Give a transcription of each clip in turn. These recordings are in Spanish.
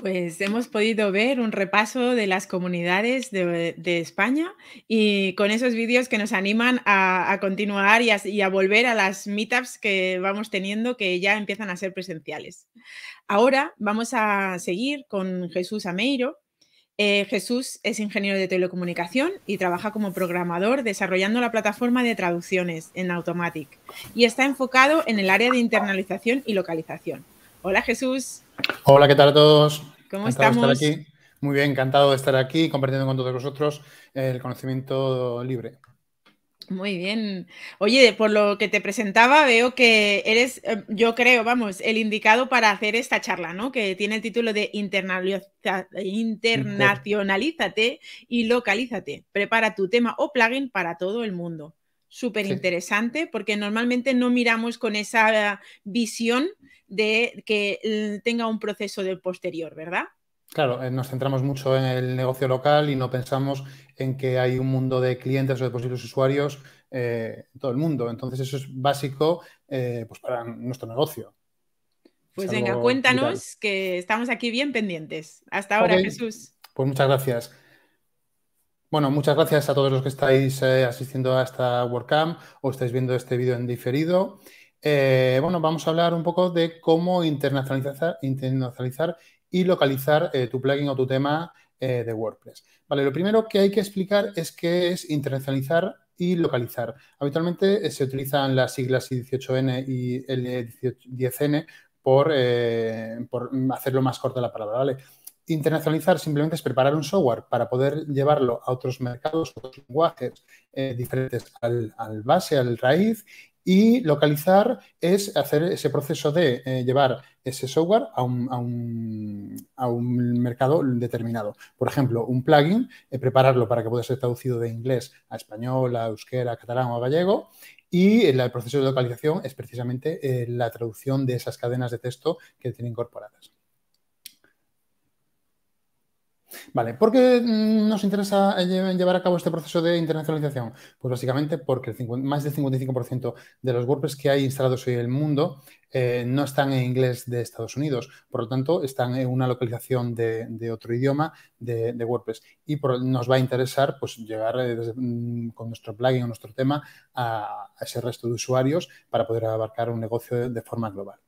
Pues hemos podido ver un repaso de las comunidades de, España y con esos vídeos que nos animan a, continuar y a, volver a las meetups que vamos teniendo que ya empiezan a ser presenciales. Ahora vamos a seguir con Jesús Ameiro. Eh, Jesús es ingeniero de telecomunicación y trabaja como programador desarrollando la plataforma de traducciones en Automatic y está enfocado en el área de internalización y localización. Hola Jesús. Hola, ¿qué tal a todos? ¿Cómo estamos? Muy bien, encantado de estar aquí compartiendo con todos vosotros el conocimiento libre. Muy bien. Oye, por lo que te presentaba, veo que eres, eh, yo creo, vamos, el indicado para hacer esta charla, ¿no? Que tiene el título de Internacionalízate y localízate. Prepara tu tema o plugin para todo el mundo súper interesante, porque normalmente no miramos con esa visión de que tenga un proceso del posterior, ¿verdad? Claro, eh, nos centramos mucho en el negocio local y no pensamos en que hay un mundo de clientes o de posibles usuarios eh, todo el mundo. Entonces eso es básico eh, pues para nuestro negocio. Pues venga, cuéntanos que estamos aquí bien pendientes. Hasta ahora, Jesús. Pues muchas gracias. Bueno, muchas gracias a todos los que estáis eh, asistiendo a esta WordCamp o estáis viendo este vídeo en diferido. Eh, bueno, vamos a hablar un poco de cómo internacionalizar, internacionalizar y localizar eh, tu plugin o tu tema de WordPress. Vale, lo primero que hay que explicar es qué es internacionalizar y localizar. Habitualmente se utilizan las siglas I18N y L10N por, por hacerlo más corto la palabra, ¿vale? Internacionalizar simplemente es preparar un software para poder llevarlo a otros mercados, otros lenguajes eh, diferentes al, base, al raíz. Y localizar es hacer ese proceso de eh, llevar ese software a un, mercado determinado. Por ejemplo, un plugin, eh, prepararlo para que pueda ser traducido de inglés a español, a euskera, a catalán o a gallego y el proceso de localización es precisamente la traducción de esas cadenas de texto que tiene incorporadas. Vale, ¿por qué mm, nos interesa eh, llevar a cabo este proceso de internacionalización? Pues básicamente porque más del 55% de los WordPress que hay instalados hoy en el mundo eh, no están en inglés de Estados Unidos, por lo tanto están en una localización de, otro idioma de, WordPress y nos va a interesar pues llegar eh, mm, con nuestro plugin o nuestro tema a, ese resto de usuarios para poder abarcar un negocio de forma global.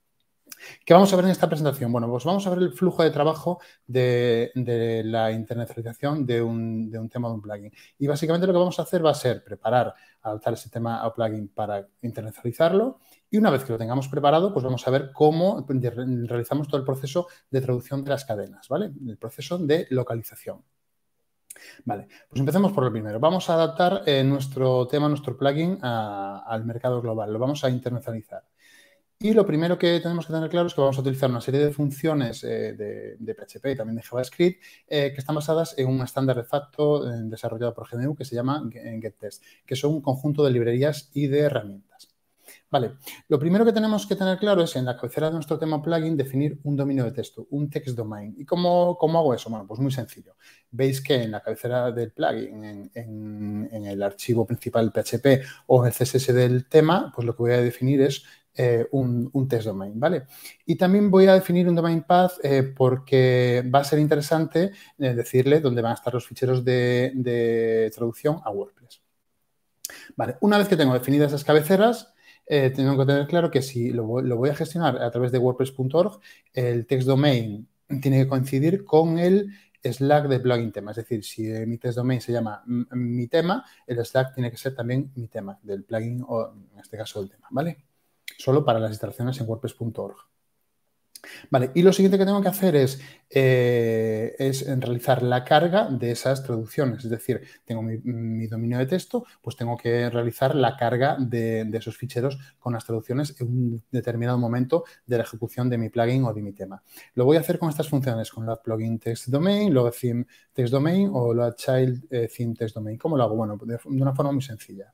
¿Qué vamos a ver en esta presentación? Bueno, pues vamos a ver el flujo de trabajo de, la internacionalización de un, tema de un plugin. Y básicamente lo que vamos a hacer va a ser preparar, adaptar ese tema a plugin para internacionalizarlo y una vez que lo tengamos preparado, pues vamos a ver cómo realizamos todo el proceso de traducción de las cadenas, ¿vale? El proceso de localización. Vale, pues empecemos por lo primero. Vamos a adaptar eh, nuestro tema, nuestro plugin al mercado global, lo vamos a internacionalizar. Y lo primero que tenemos que tener claro es que vamos a utilizar una serie de funciones eh, de, PHP y también de JavaScript eh, que están basadas en un estándar de facto eh, desarrollado por GNU que se llama GetTest, que son un conjunto de librerías y de herramientas. Vale, lo primero que tenemos que tener claro es en la cabecera de nuestro tema plugin definir un dominio de texto, un text domain. ¿Y cómo, hago eso? Bueno, pues muy sencillo. Veis que en la cabecera del plugin, en, en el archivo principal PHP o el CSS del tema, pues lo que voy a definir es eh, un, test domain, ¿vale? Y también voy a definir un domain path eh, porque va a ser interesante eh, decirle dónde van a estar los ficheros de, traducción a WordPress. Vale, una vez que tengo definidas esas cabeceras, tengo que tener claro que si lo, voy a gestionar a través de WordPress.org, el text domain tiene que coincidir con el Slack de plugin tema. Es decir, si mi test domain se llama mm, mi tema, el Slack tiene que ser también mi tema del plugin o en este caso el tema, ¿vale? solo para las instalaciones en WordPress.org. Vale, y lo siguiente que tengo que hacer es, eh, es, realizar la carga de esas traducciones. Es decir, tengo mi, dominio de texto, pues tengo que realizar la carga de, esos ficheros con las traducciones en un determinado momento de la ejecución de mi plugin o de mi tema. Lo voy a hacer con estas funciones, con la plugin text domain, load theme text domain o la child eh, theme text domain. ¿Cómo lo hago? Bueno, de una forma muy sencilla.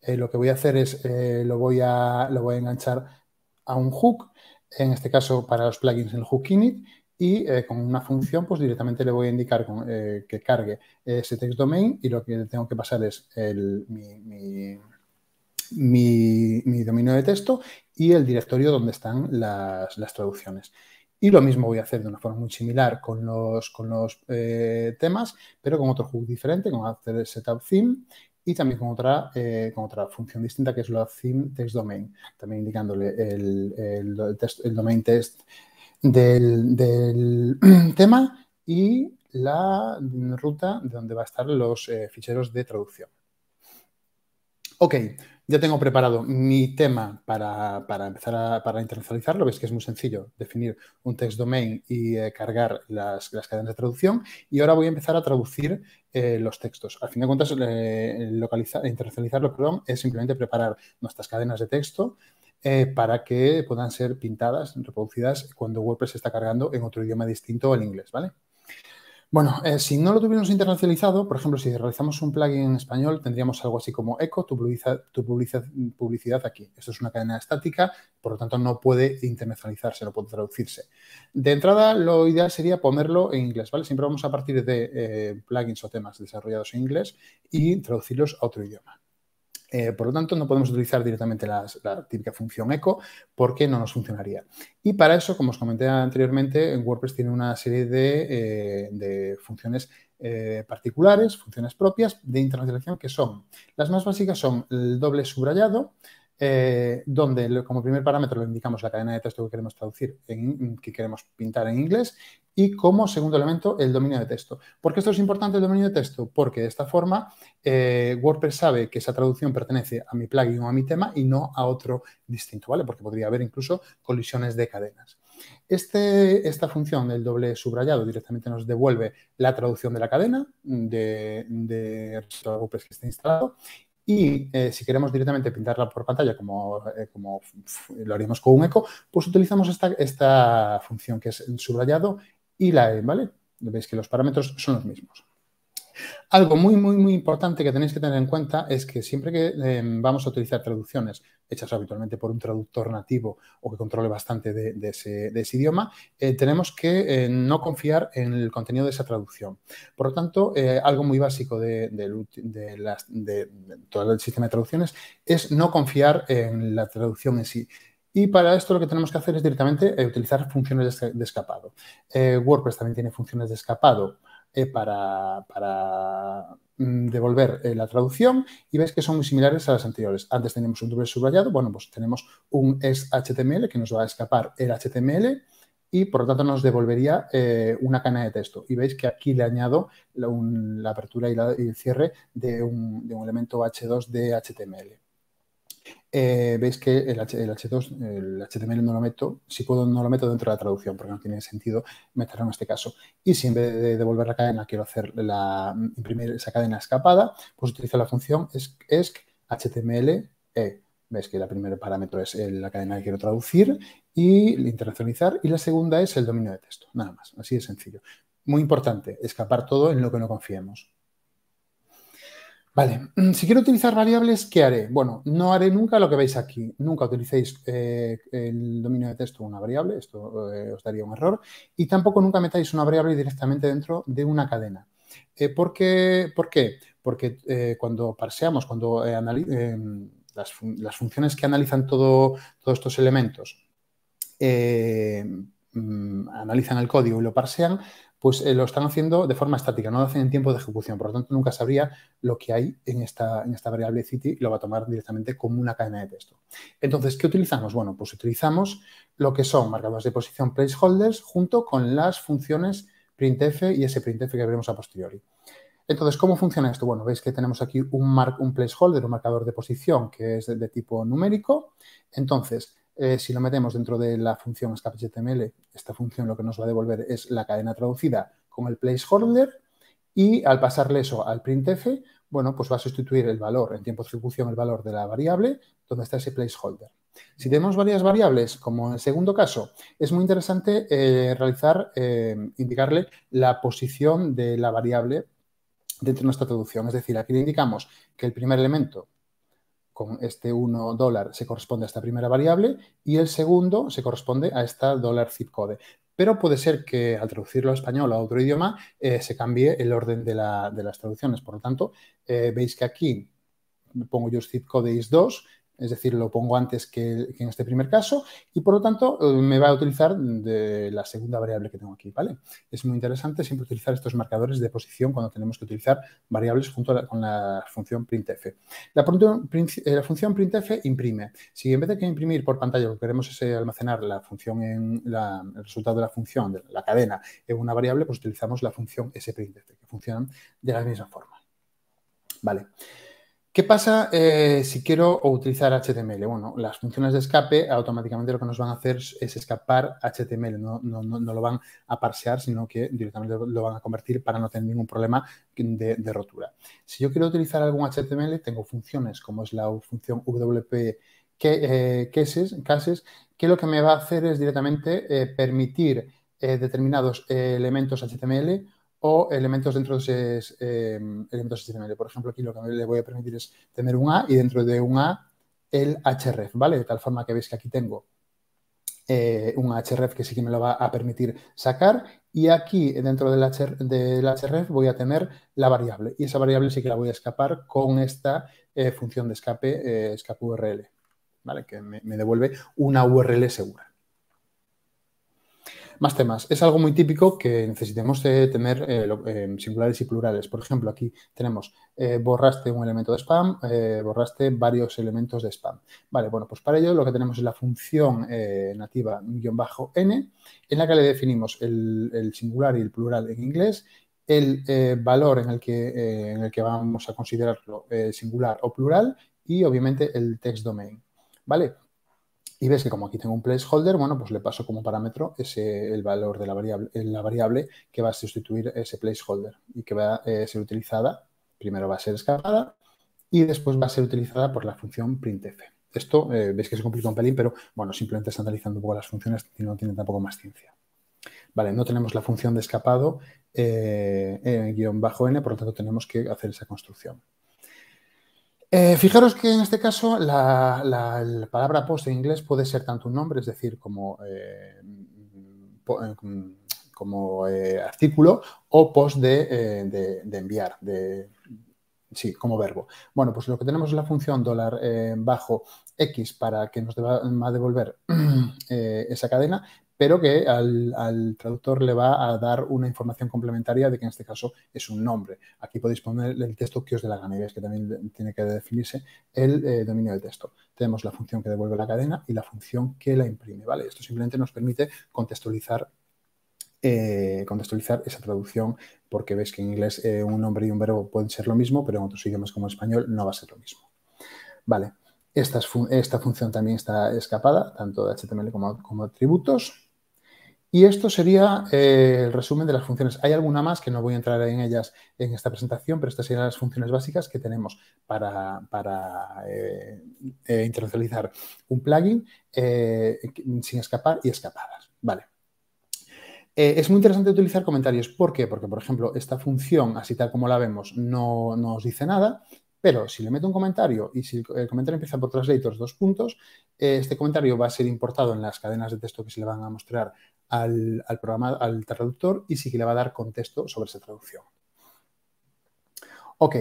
Eh, lo que voy a hacer es, eh, lo, voy a, lo voy a enganchar a un hook, en este caso para los plugins el hook init, y eh, con una función pues directamente le voy a indicar que cargue ese text domain y lo que tengo que pasar es el, mi, mi, mi, dominio de texto y el directorio donde están las, las traducciones. Y lo mismo voy a hacer de una forma muy similar con los, con los temas, pero con otro hook diferente, con hacer Setup Theme y también con otra, eh, con otra función distinta que es la theme text domain, también indicándole el, el, domain test del, tema y la ruta de donde va a estar los eh, ficheros de traducción. Ok, ya tengo preparado mi tema para, empezar a internacionalizarlo. Veis que es muy sencillo definir un text domain y eh, cargar las, cadenas de traducción. Y ahora voy a empezar a traducir eh, los textos. Al fin de cuentas, eh, localizar, internacionalizarlo perdón, es simplemente preparar nuestras cadenas de texto eh, para que puedan ser pintadas, reproducidas cuando WordPress está cargando en otro idioma distinto al inglés. ¿vale? Bueno, eh, si no lo tuviéramos internacionalizado, por ejemplo, si realizamos un plugin en español, tendríamos algo así como eco, tu, publicidad, aquí. Esto es una cadena estática, por lo tanto no puede internacionalizarse, no puede traducirse. De entrada, lo ideal sería ponerlo en inglés, ¿vale? Siempre vamos a partir de eh, plugins o temas desarrollados en inglés y traducirlos a otro idioma. Eh, por lo tanto, no podemos utilizar directamente la típica función eco porque no nos funcionaría. Y para eso, como os comenté anteriormente, en WordPress tiene una serie de, eh, funciones eh, particulares, funciones propias de internacionalización que son, las más básicas son el doble subrayado, eh, donde como primer parámetro le indicamos la cadena de texto que queremos traducir, que queremos pintar en inglés, y como segundo elemento el dominio de texto. ¿Por qué esto es importante el dominio de texto? Porque de esta forma eh, WordPress sabe que esa traducción pertenece a mi plugin o a mi tema y no a otro distinto, ¿vale? Porque podría haber incluso colisiones de cadenas. Este, esta función del doble subrayado directamente nos devuelve la traducción de la cadena de, de WordPress que está instalado y eh, si queremos directamente pintarla por pantalla, como, eh, como lo haríamos con un eco, pues utilizamos esta, esta función que es el subrayado y la E, ¿vale? Veis que los parámetros son los mismos. Algo muy, muy, muy importante que tenéis que tener en cuenta es que siempre que em, vamos a utilizar traducciones hechas habitualmente por un traductor nativo o que controle bastante de, ese, idioma, eh, tenemos que eh, no confiar en el contenido de esa traducción. Por lo tanto, eh, algo muy básico de, todo el sistema de traducciones es no confiar en la traducción en sí. Y para esto lo que tenemos que hacer es directamente utilizar funciones de escapado. WordPress también tiene funciones de escapado eh, para, mm, devolver eh, la traducción y veis que son muy similares a las anteriores. Antes teníamos un doble subrayado, bueno, pues tenemos un SHTML HTML que nos va a escapar el HTML y por lo tanto nos devolvería eh, una cana de texto. Y veis que aquí le añado la, apertura y, el cierre de un, de un elemento H2 de HTML. Eh, veis que el, HTML no lo meto, si puedo no lo meto dentro de la traducción, porque no tiene sentido meterlo en este caso. Y si en vez de devolver la cadena quiero hacer la, imprimir esa cadena escapada, pues utilizo la función esc HTML e. Veis que el primer parámetro es la cadena que quiero traducir y internacionalizar, y la segunda es el dominio de texto, nada más, así de sencillo. Muy importante, escapar todo en lo que no confiemos. Vale, mm, si quiero utilizar variables, ¿qué haré? Bueno, no haré nunca lo que veis aquí. Nunca utilicéis eh, el dominio de texto una variable, esto eh, os daría un error. Y tampoco nunca metáis una variable directamente dentro de una cadena. Eh, ¿por, qué? Porque cuando parseamos, cuando las, funciones que analizan todo, todos estos elementos, mm, analizan el código y lo parsean, pues eh, lo están haciendo de forma estática, no lo hacen en tiempo de ejecución. Por lo tanto, nunca sabría lo que hay en esta, en esta variable city y lo va a tomar directamente como una cadena de texto. Entonces, ¿qué utilizamos? Bueno, pues utilizamos lo que son marcadores de posición placeholders junto con las funciones printf y ese printf que veremos a posteriori. Entonces, ¿cómo funciona esto? Bueno, veis que tenemos aquí un, un placeholder, un marcador de posición que es de tipo numérico. Entonces, eh, si lo metemos dentro de la función escape.html, esta función lo que nos va a devolver es la cadena traducida con el placeholder y al pasarle eso al printf, bueno, pues va a sustituir el valor, en tiempo de ejecución, el valor de la variable donde está ese placeholder. Si tenemos varias variables, como en el segundo caso, es muy interesante eh, realizar, eh, indicarle la posición de la variable dentro de nuestra traducción. Es decir, aquí le indicamos que el primer elemento con este 1 dólar se corresponde a esta primera variable y el segundo se corresponde a esta dólar zip code. Pero puede ser que al traducirlo a español o a otro idioma eh, se cambie el orden de, las traducciones. Por lo tanto, eh, veis que aquí pongo yo zip code is 2 es decir, lo pongo antes que, en este primer caso y por lo tanto eh, me va a utilizar de la segunda variable que tengo aquí, ¿vale? Es muy interesante siempre utilizar estos marcadores de posición cuando tenemos que utilizar variables junto con la función printf. La, eh, la, función printf imprime. Si en vez de que imprimir por pantalla lo que queremos es eh, almacenar la función en el resultado de la función, la cadena en una variable, pues utilizamos la función sprintf, que funcionan de la misma forma. Vale. ¿Qué pasa eh, si quiero utilizar HTML? Bueno, las funciones de escape automáticamente lo que nos van a hacer es escapar HTML, no, lo van a parsear, sino que directamente lo van a convertir para no tener ningún problema de, rotura. Si yo quiero utilizar algún HTML, tengo funciones como es la función WP que, eh, cases, que lo que me va a hacer es directamente eh, permitir determinados elementos HTML o elementos dentro de ese, em, elementos HTML. Por ejemplo, aquí lo que le voy a permitir es tener un A y dentro de un A el href, ¿vale? De tal forma que veis que aquí tengo eh, un href que sí que me lo va a permitir sacar y aquí dentro del, HR, href voy a tener la variable y esa variable sí que la voy a escapar con esta eh, función de escape, eh, escape URL, ¿vale? Que me, me devuelve una URL segura. Más temas. Es algo muy típico que necesitemos eh, tener eh, eh, singulares y plurales. Por ejemplo, aquí tenemos borraste un elemento de spam, borraste varios elementos de spam. Vale, bueno, pues para ello lo que tenemos es la función nativa bajo n, en la que le definimos el, singular y el plural en inglés el valor en el, que, en el que vamos a considerarlo singular o plural y obviamente el text domain. ¿Vale? Y ves que como aquí tengo un placeholder, bueno, pues le paso como parámetro ese, el valor de la variable, la variable que va a sustituir ese placeholder y que va a eh, ser utilizada, primero va a ser escapada y después va a ser utilizada por la función printf. Esto eh, ves que se complica un pelín, pero bueno, simplemente estandarizando un poco las funciones y no tiene tampoco más ciencia. Vale, no tenemos la función de escapado eh, en guión bajo n, por lo tanto tenemos que hacer esa construcción. Eh, fijaros que en este caso la, palabra post en inglés puede ser tanto un nombre, es decir, como, eh, eh, mm, artículo, o post de, enviar, de, sí, como verbo. Bueno, pues lo que tenemos es la función dólar bajo X para que nos va a devolver esa cadena, pero que al, traductor le va a dar una información complementaria de que en este caso es un nombre. Aquí podéis poner el texto que os dé la gana y veis que también tiene que definirse el eh, dominio del texto. Tenemos la función que devuelve la cadena y la función que la imprime, ¿vale? Esto simplemente nos permite contextualizar eh, esa traducción, porque veis que en inglés eh, un nombre y un verbo pueden ser lo mismo, pero en otros idiomas como el español no va a ser lo mismo. Vale, esta, función también está escapada, tanto de HTML como, como atributos. Y esto sería eh, el resumen de las funciones. Hay alguna más que no voy a entrar en ellas en esta presentación, pero estas serían las funciones básicas que tenemos para, eh, eh, internacionalizar un plugin sin escapar y escapadas. Vale. es muy interesante utilizar comentarios. ¿Por qué? Porque, por ejemplo, esta función, así tal como la vemos, no nos dice nada. Pero si le meto un comentario y si el comentario empieza por translators dos puntos, eh, este comentario va a ser importado en las cadenas de texto que se le van a mostrar al, programa, al traductor y sí que le va a dar contexto sobre esa traducción. Ok,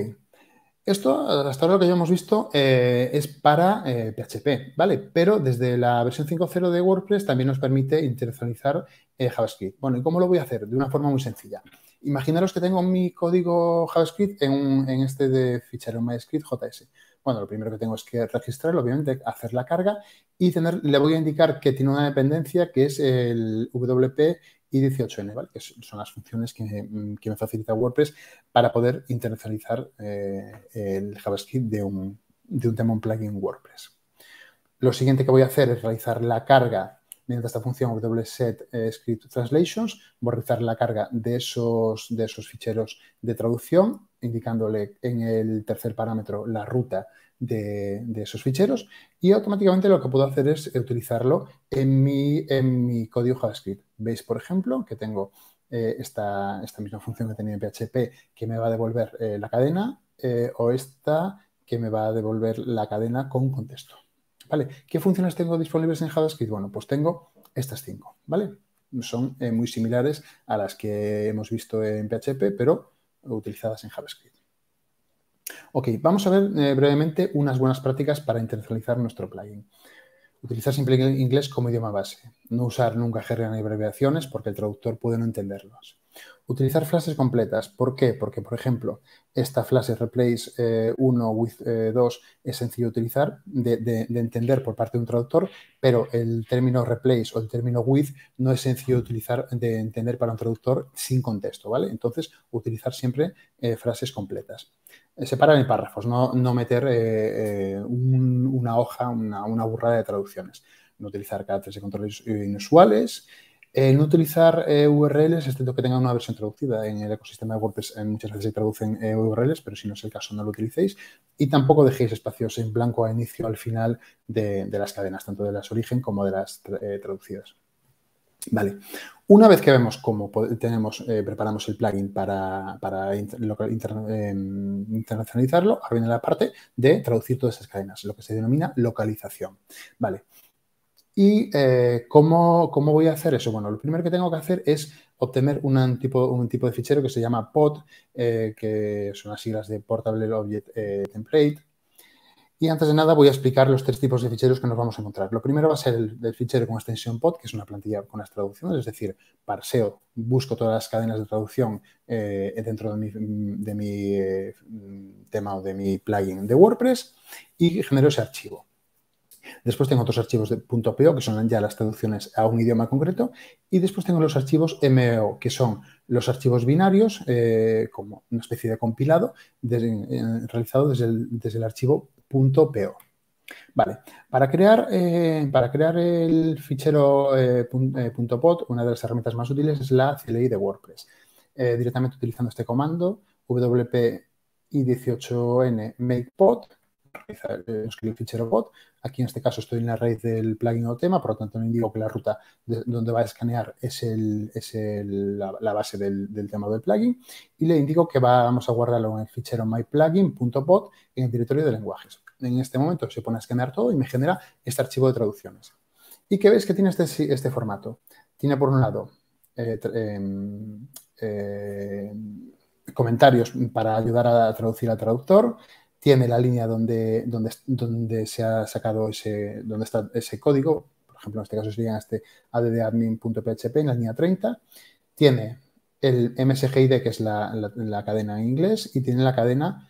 esto, hasta ahora lo que ya hemos visto, eh, es para PHP, eh, ¿vale? Pero desde la versión 5.0 de WordPress también nos permite internacionalizar JavaScript. Bueno, ¿y cómo lo voy a hacer? De una forma muy sencilla. Imaginaros que tengo mi código JavaScript en, este de fichero MyScript JS. Bueno, lo primero que tengo es que registrarlo, obviamente, hacer la carga y tener, le voy a indicar que tiene una dependencia que es el WP y 18N, ¿vale? que son las funciones mm, que me, facilita WordPress para poder internacionalizar eh, el JavaScript de un, de un plugin WordPress. Lo siguiente que voy a hacer es realizar la carga mediante esta función wset eh, script translations, borrizar la carga de esos, de esos ficheros de traducción, indicándole en el tercer parámetro la ruta de, esos ficheros y automáticamente lo que puedo hacer es utilizarlo en mi, en mi código JavaScript. Veis, por ejemplo, que tengo eh, esta, misma función que tenía en PHP que me va a devolver eh, la cadena eh, o esta que me va a devolver la cadena con contexto. ¿Qué funciones tengo disponibles en JavaScript? Bueno, pues tengo estas cinco, ¿vale? Son eh, muy similares a las que hemos visto en PHP, pero utilizadas en JavaScript. Ok, vamos a ver eh, brevemente unas buenas prácticas para internacionalizar nuestro plugin. Utilizar simple inglés como idioma base. No usar nunca jerga ni abreviaciones porque el traductor puede no entenderlos. Utilizar frases completas. ¿Por qué? Porque, por ejemplo, esta frase replace 1 eh, with 2 eh, es sencillo de utilizar, de, entender por parte de un traductor, pero el término replace o el término with no es sencillo de utilizar, de entender para un traductor sin contexto, ¿vale? Entonces, utilizar siempre eh, frases completas. Separar en párrafos, no, meter una hoja, una, una burrada de traducciones no utilizar caracteres de controles inusuales, no utilizar eh, URLs, excepto que tengan una versión traducida. En el ecosistema de WordPress eh, muchas veces se traducen URLs, pero si no es el caso, no lo utilicéis. Y tampoco dejéis espacios en blanco a inicio o al final de, las cadenas, tanto de las origen como de las eh, traducidas. Vale. Una vez que vemos cómo tenemos, preparamos el plugin para, em, internacionalizarlo, viene la parte de traducir todas esas cadenas, lo que se denomina localización. Vale. ¿Y eh, ¿cómo, ¿cómo, voy a hacer eso? Bueno, lo primero que tengo que hacer es obtener un tipo, un tipo de fichero que se llama POT, eh, que son las siglas de Portable Object eh, Template. Y antes de nada voy a explicar los tres tipos de ficheros que nos vamos a encontrar. Lo primero va a ser el, fichero con extensión POT, que es una plantilla con las traducciones, es decir, parseo, busco todas las cadenas de traducción dentro de mi tema o de mi plugin de WordPress y genero ese archivo. Después tengo otros archivos de .po, que son ya las traducciones a un idioma concreto. Y después tengo los archivos .mo e que son los archivos binarios, eh, como una especie de compilado realizado desde el, archivo .po. Vale, para crear, eh, para crear el fichero eh, punto una de las herramientas más útiles es la CLI de WordPress. directamente utilizando este comando, wp i18n makepod, eh, fichero bot. Aquí en este caso estoy en la raíz del plugin o tema, por lo tanto le indico que la ruta donde va a escanear es, la, base del, tema del plugin y le indico que vamos a guardarlo en el fichero myplugin.bot en el directorio de lenguajes. En este momento se pone a escanear todo y me genera este archivo de traducciones. ¿Y qué veis que tiene este, este, formato? Tiene por un lado eh, em, eh, comentarios para ayudar a traducir al traductor, tiene la línea donde, donde, donde se ha sacado ese, donde está ese código, por ejemplo, en este caso sería este addadmin.php en la línea 30, tiene el msgid, que es la, cadena en inglés, y tiene la cadena,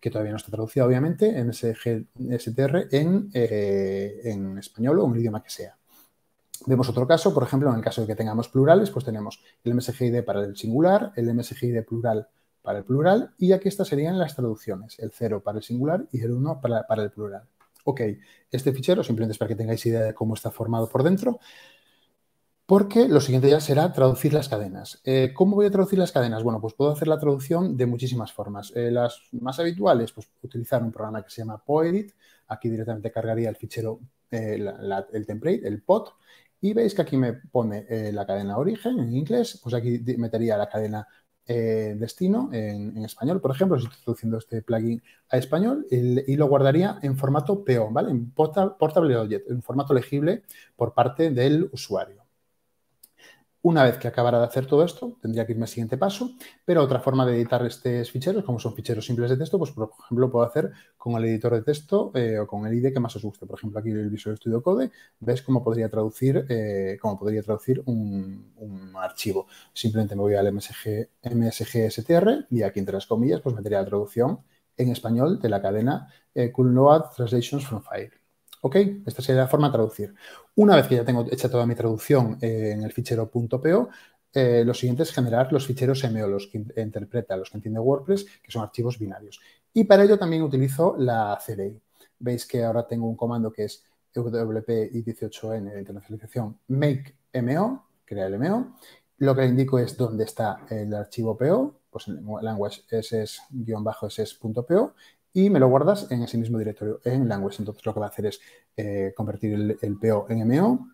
que todavía no está traducida, obviamente, msgstr en, eh, en español o en idioma que sea. Vemos otro caso, por ejemplo, en el caso de que tengamos plurales, pues tenemos el msgid para el singular, el msgid plural para el plural y aquí estas serían las traducciones, el 0 para el singular y el 1 para, el plural. Ok, este fichero simplemente es para que tengáis idea de cómo está formado por dentro, porque lo siguiente ya será traducir las cadenas. Eh, ¿Cómo voy a traducir las cadenas? Bueno, pues puedo hacer la traducción de muchísimas formas. Eh, las más habituales, pues utilizar un programa que se llama Poedit. Aquí directamente cargaría el fichero, eh, el template, el pod. Y veis que aquí me pone la cadena origen en inglés, pues aquí metería la cadena eh, destino en, español, por ejemplo, si estoy traduciendo este plugin a español y lo guardaría en formato PO, ¿vale? En portable, portable object, en formato legible por parte del usuario. Una vez que acabara de hacer todo esto, tendría que irme al siguiente paso, pero otra forma de editar estos ficheros, como son ficheros simples de texto, pues por ejemplo puedo hacer con el editor de texto eh, o con el ID que más os guste. Por ejemplo, aquí en el Visual Studio Code, ves cómo podría traducir, eh, podría traducir un, archivo. Simplemente me voy al MSG, STR y aquí entre las comillas pues metería la traducción en español de la cadena Cool eh, Translations from File. Ok, esta sería la forma de traducir. Una vez que ya tengo hecha toda mi traducción eh, en el fichero .po, eh, lo siguiente es generar los ficheros .mo, los que interpreta, los que entiende WordPress, que son archivos binarios. Y para ello también utilizo la CDI. Veis que ahora tengo un comando que es WP y 18N internacionalización make MO, crea el MO. Lo que le indico es dónde está el archivo PO, pues en language ss-ss.po e y me lo guardas en ese mismo directorio, en Language. Entonces lo que va a hacer es eh, convertir el, el, PO en MO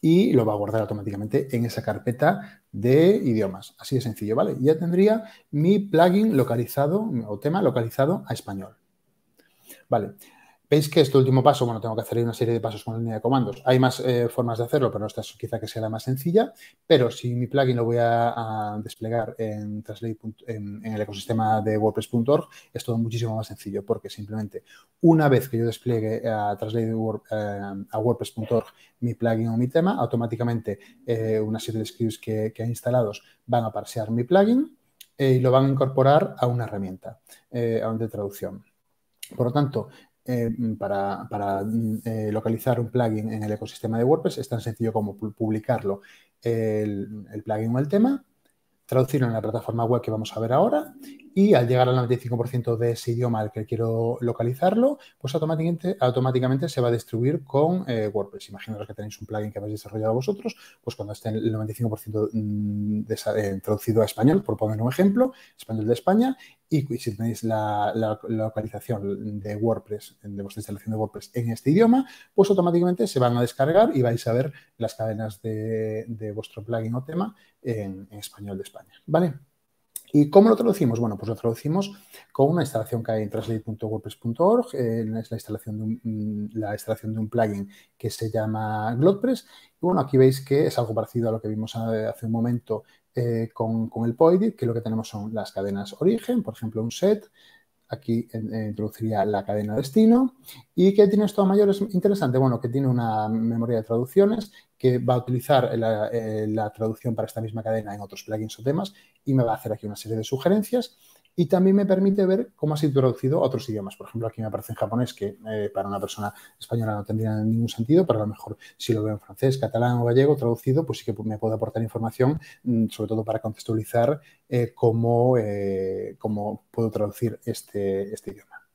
y lo va a guardar automáticamente en esa carpeta de idiomas. Así de sencillo, ¿vale? Ya tendría mi plugin localizado o tema localizado a español. Vale, Veis que este último paso, bueno, tengo que hacer una serie de pasos con la línea de comandos. Hay más eh, formas de hacerlo, pero esta quizá que sea la más sencilla. Pero si mi plugin lo voy a, desplegar en, en, el ecosistema de WordPress.org, es todo muchísimo más sencillo, porque simplemente una vez que yo despliegue a Translate eh, a WordPress.org mi plugin o mi tema, automáticamente eh, una serie de scripts que, que hay instalados van a parsear mi plugin y lo van a incorporar a una herramienta de traducción. Por lo tanto, eh, mm, para, mm, eh, localizar un plugin en el ecosistema de WordPress es tan sencillo como publicarlo el, el plugin o el tema, traducirlo en la plataforma web que vamos a ver ahora y al llegar al 95% de ese idioma al que quiero localizarlo, pues automáticamente, automáticamente se va a distribuir con eh, WordPress. Imaginaros que tenéis un plugin que habéis desarrollado vosotros, pues cuando esté el 95% mm, de eh, traducido a español, por poner un ejemplo, español de España, y, si tenéis la, localización de WordPress, de vuestra instalación de WordPress en este idioma, pues automáticamente se van a descargar y vais a ver las cadenas de, vuestro plugin o tema en, en español de España. ¿Vale? ¿Y cómo lo traducimos? Bueno, pues lo traducimos con una instalación que hay en translate.wordpress.org, es la instalación, de un, mm, la instalación de un plugin que se llama GlotPress. Y bueno, aquí veis que es algo parecido a lo que vimos eh, hace un momento eh, con, el Poidit, que lo que tenemos son las cadenas origen, por ejemplo, un set, Aquí introduciría la cadena destino. ¿Y qué tiene esto a mayor? Es interesante. Bueno, que tiene una memoria de traducciones que va a utilizar eh, la traducción para esta misma cadena en otros plugins o temas y me va a hacer aquí una serie de sugerencias y también me permite ver cómo ha sido traducido a otros idiomas. Por ejemplo, aquí me aparece en japonés, que eh, para una persona española no tendría ningún sentido, pero a lo mejor si lo veo en francés, catalán o gallego traducido, pues sí que me puede aportar información, mm, sobre todo para contextualizar eh, cómo, eh, cómo puedo traducir este, este idioma.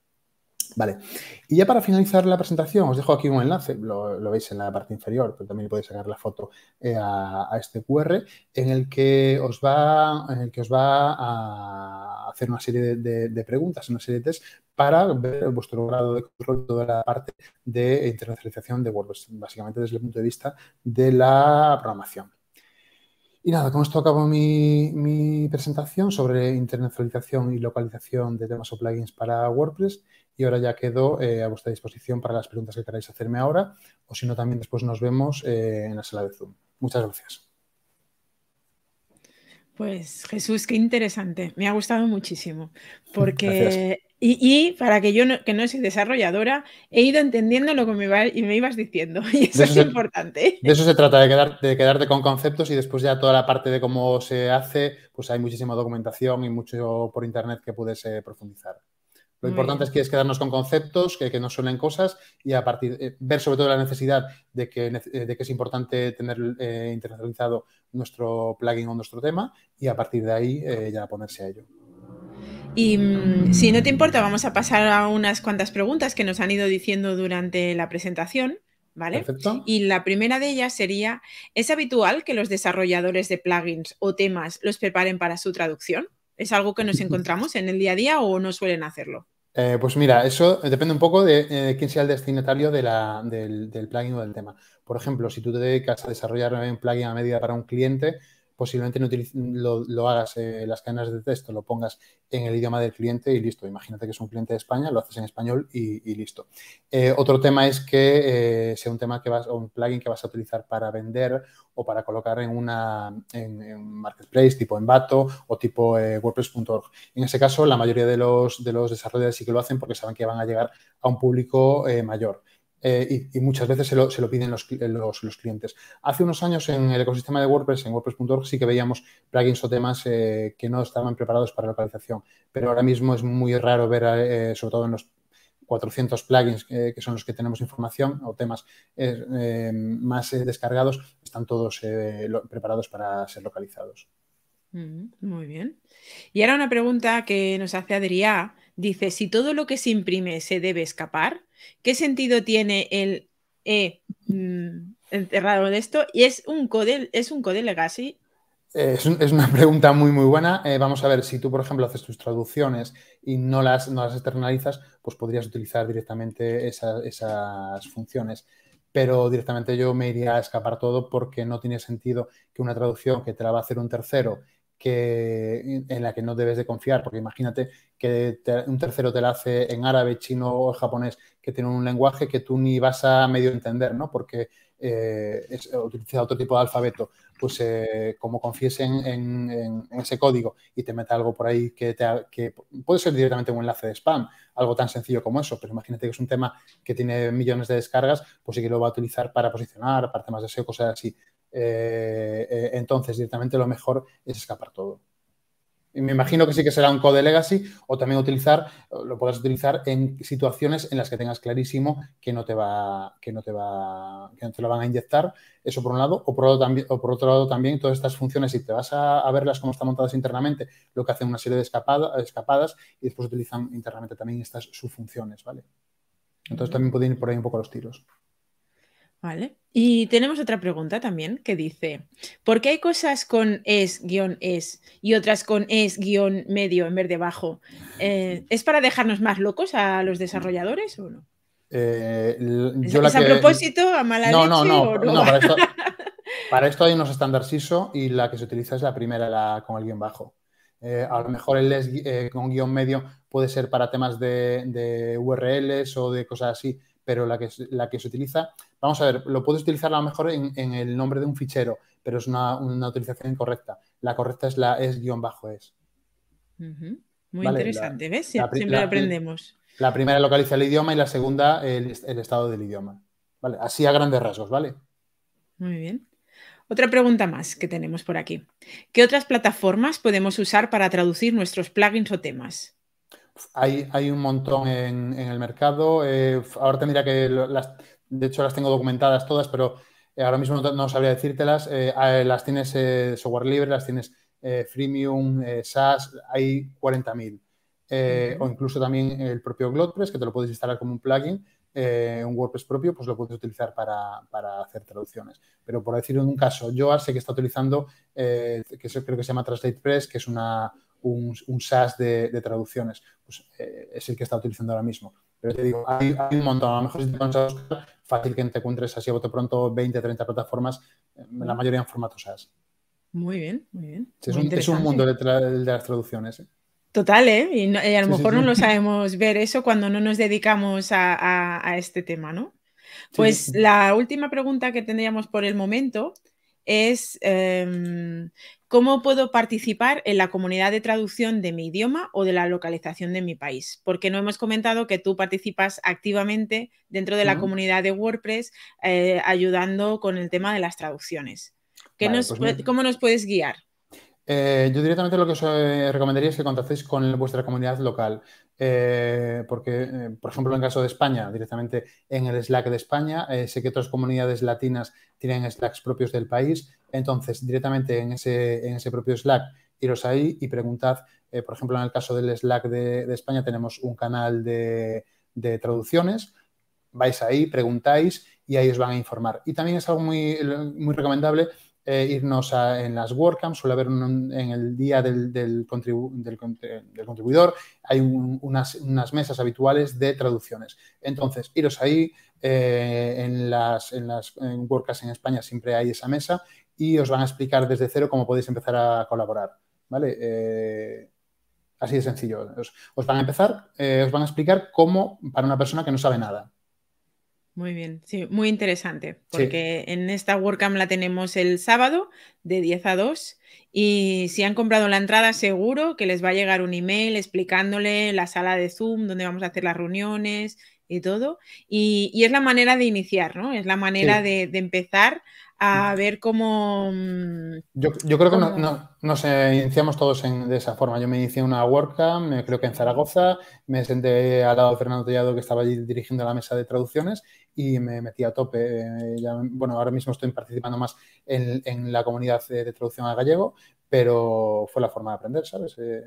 Vale. Y ya para finalizar la presentación, os dejo aquí un enlace, lo, veis en la parte inferior, pero también podéis sacar la foto eh, a, este QR, en el que os va, que os va a hacer una serie de, preguntas, una serie de test para ver vuestro grado de control toda la parte de internacionalización de WordPress, básicamente desde el punto de vista de la programación. Y nada, con esto acabo mi presentación sobre internacionalización y localización de temas o plugins para WordPress y ahora ya quedo eh, a vuestra disposición para las preguntas que queráis hacerme ahora o si no también después nos vemos eh, en la sala de Zoom. Muchas gracias. Pues Jesús, qué interesante. Me ha gustado muchísimo porque y, para que yo, que no soy desarrolladora, he ido entendiendo lo que me, y me ibas diciendo. Y eso, es importante. De eso se trata, de, quedarte con conceptos y después ya toda la parte de cómo se hace, pues hay muchísima documentación y mucho por internet que puedes eh, profundizar. Lo importante es que es quedarnos con conceptos que, no suelen cosas y a partir eh, ver sobre todo la necesidad de que, eh, de que es importante tener eh, internacionalizado nuestro plugin o nuestro tema y a partir de ahí ya ponerse a ello. Y mm, si no te importa, vamos a pasar a unas cuantas preguntas que nos han ido diciendo durante la presentación. ¿Vale? Perfecto. Y la primera de ellas sería, ¿es habitual que los desarrolladores de plugins o temas los preparen para su traducción? ¿Es algo que nos encontramos en el día a día o no suelen hacerlo? Eh, pues mira, eso depende un poco de eh, quién sea el destinatario del, del, plugin o del tema. Por ejemplo, si tú te dedicas a desarrollar un plugin a medida para un cliente, posiblemente no lo, hagas en eh, las cadenas de texto, lo pongas en el idioma del cliente y listo. Imagínate que es un cliente de España, lo haces en español y, listo. Eh, otro tema es que eh, sea un tema que vas, un plugin que vas a utilizar para vender o para colocar en una marketplace tipo Envato o tipo WordPress.org. En ese caso, la mayoría de los, de los desarrolladores sí que lo hacen porque saben que van a llegar a un público mayor. Eh, y, muchas veces se lo, piden los, clientes. Hace unos años en el ecosistema de WordPress, en WordPress.org, sí que veíamos plugins o temas eh, que no estaban preparados para localización, pero ahora mismo es muy raro ver, eh, sobre todo en los 400 plugins que son los que tenemos información o temas más descargados, están todos preparados para ser localizados. Mm, muy bien. Y ahora una pregunta que nos hace Adrián dice, si todo lo que se imprime se debe escapar, ¿qué sentido tiene el E enterrado de esto? Y es un code, es un code legacy. Eh, es, una pregunta muy, muy buena. Eh, vamos a ver, si tú, por ejemplo, haces tus traducciones y no las, las externalizas, pues podrías utilizar directamente esas funciones pero directamente yo me iría a escapar todo porque no tiene sentido que una traducción que te la va a hacer un tercero que, en la que no debes de confiar, porque imagínate que un tercero te la hace en árabe, chino o japonés, que tiene un lenguaje que tú ni vas a medio entender, ¿no? Porque eh, es, utiliza otro tipo de alfabeto, pues eh, como confíes en, ese código y te meta algo por ahí que, que puede ser directamente un enlace de spam, algo tan sencillo como eso, pero imagínate que es un tema que tiene millones de descargas, pues sí que lo va a utilizar para posicionar, para temas de SEO, cosas así. Eh, eh, entonces directamente lo mejor es escapar todo. Y me imagino que sí que será un code legacy o también utilizar, lo podrás utilizar en situaciones en las que tengas clarísimo que no te va, que no te va, que te lo van a inyectar. Eso por un lado, o por otro, lado también todas estas funciones, si te vas a, verlas como están montadas internamente, lo que hacen una serie de escapadas y después utilizan internamente también estas subfunciones, ¿vale? Entonces también pueden ir por ahí un poco los tiros. Vale. Y tenemos otra pregunta también que dice, ¿por qué hay cosas con es guión es y otras con es guión medio en verde bajo? Eh, ¿Es para dejarnos más locos a los desarrolladores o no? Eh, ¿Es, a propósito, a mala no, no, no, no, para esto, hay unos estándares ISO y la que se utiliza es la primera, la, con el guión bajo. Eh, a lo mejor el es, con guión medio puede ser para temas de URLs o de cosas así, pero la que, la que se utiliza, vamos a ver, lo puedes utilizar a lo mejor en, el nombre de un fichero, pero es una, utilización incorrecta. La correcta es la es bajo es. Muy interesante, ¿ves? Siempre aprendemos. La primera localiza el idioma y la segunda el, el estado del idioma. ¿Vale? Así a grandes rasgos, ¿vale? Muy bien. Otra pregunta más que tenemos por aquí. ¿Qué otras plataformas podemos usar para traducir nuestros plugins o temas? hay, un montón en, el mercado. Eh, ahora tendría que, las, de hecho las tengo documentadas todas, pero eh, ahora mismo no, sabría decírtelas. Eh, las tienes software libre, las tienes freemium, SaaS, hay 40.000. O incluso también el propio GlotPress, que te lo puedes instalar como un plugin, un WordPress propio, pues lo puedes utilizar para, hacer traducciones. Pero por decir un caso, yo sé que está utilizando, que creo que se llama TranslatePress, que es una, un, SaaS de, traducciones, pues eh, es el que está utilizando ahora mismo. Pero te digo, hay, un montón. A lo mejor si te pones a fácil que te encuentres así a bote pronto 20, 30 plataformas, la mayoría en formato SaaS. Muy bien, muy bien. es, un, mundo de, de las traducciones. ¿eh? Total, ¿eh? Y, a lo mejor no lo sabemos ver eso cuando no nos dedicamos a, este tema, ¿no? Pues la última pregunta que tendríamos por el momento es em, ¿Cómo puedo participar en la comunidad de traducción de mi idioma o de la localización de mi país? Porque no hemos comentado que tú participas activamente dentro de la comunidad de WordPress eh, ayudando con el tema de las traducciones. Pues ¿Cómo nos puedes guiar? Eh, yo directamente lo que os eh, recomendaría es que contactéis con vuestra comunidad local. Eh, porque, eh, por ejemplo, en caso de España, directamente en el Slack de España, eh, sé que otras comunidades latinas tienen Slacks propios del país, entonces directamente en ese, en ese propio Slack iros ahí y preguntad, por ejemplo, en el caso del Slack de, España tenemos un canal de, de traducciones, vais ahí, preguntáis y ahí os van a informar. Y también es algo muy, muy recomendable eh, irnos a, en las WordCamps, suele haber en el día del, del, contribuidor, hay unas, mesas habituales de traducciones. Entonces, iros ahí, eh, en las, en en WordCamps en España siempre hay esa mesa y os van a explicar desde cero cómo podéis empezar a colaborar, ¿vale? Eh, así de sencillo. os van a empezar, os van a explicar cómo para una persona que no sabe nada, muy bien, sí, muy interesante, porque en esta WordCamp la tenemos el sábado de 10 a 2 y si han comprado la entrada seguro que les va a llegar un email explicándole la sala de Zoom, donde vamos a hacer las reuniones y todo. Y, es la manera de iniciar, ¿no? Es la manera de, de, empezar a ver cómo... Mm, yo, creo que no, nos iniciamos todos en, de esa forma. Yo me inicié una WordCamp, creo que en Zaragoza, me senté al lado de Fernando Tellado, que estaba allí dirigiendo la mesa de traducciones, y me metí a tope. Eh, bueno, ahora mismo estoy participando más en, la comunidad de, traducción a gallego, pero fue la forma de aprender, ¿sabes? Eh,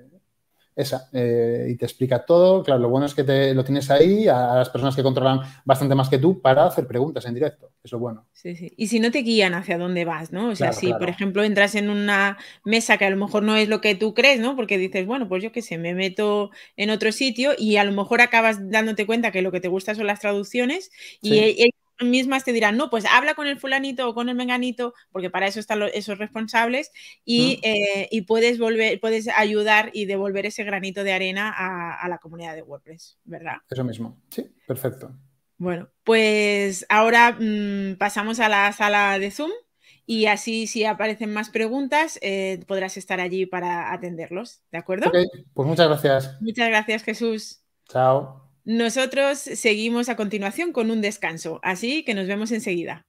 esa, eh, y te explica todo. Claro, lo bueno es que te, lo tienes ahí a, las personas que controlan bastante más que tú para hacer preguntas en directo es bueno. Sí, sí. Y si no te guían hacia dónde vas, ¿no? O sea, si por ejemplo entras en una mesa que a lo mejor no es lo que tú crees, ¿no? Porque dices, bueno, pues yo qué sé, me meto en otro sitio y a lo mejor acabas dándote cuenta que lo que te gusta son las traducciones y e-, ellas mismas te dirán, no, pues habla con el fulanito o con el menganito, porque para eso están esos responsables mm. eh, y, puedes, volver, puedes ayudar y devolver ese granito de arena a, a la comunidad de WordPress, ¿verdad? Eso mismo, sí, perfecto. Bueno, pues ahora mm, pasamos a la sala de Zoom y así si aparecen más preguntas eh, podrás estar allí para atenderlos, ¿de acuerdo? pues muchas gracias. Muchas gracias Jesús. Chao. Nosotros seguimos a continuación con un descanso, así que nos vemos enseguida.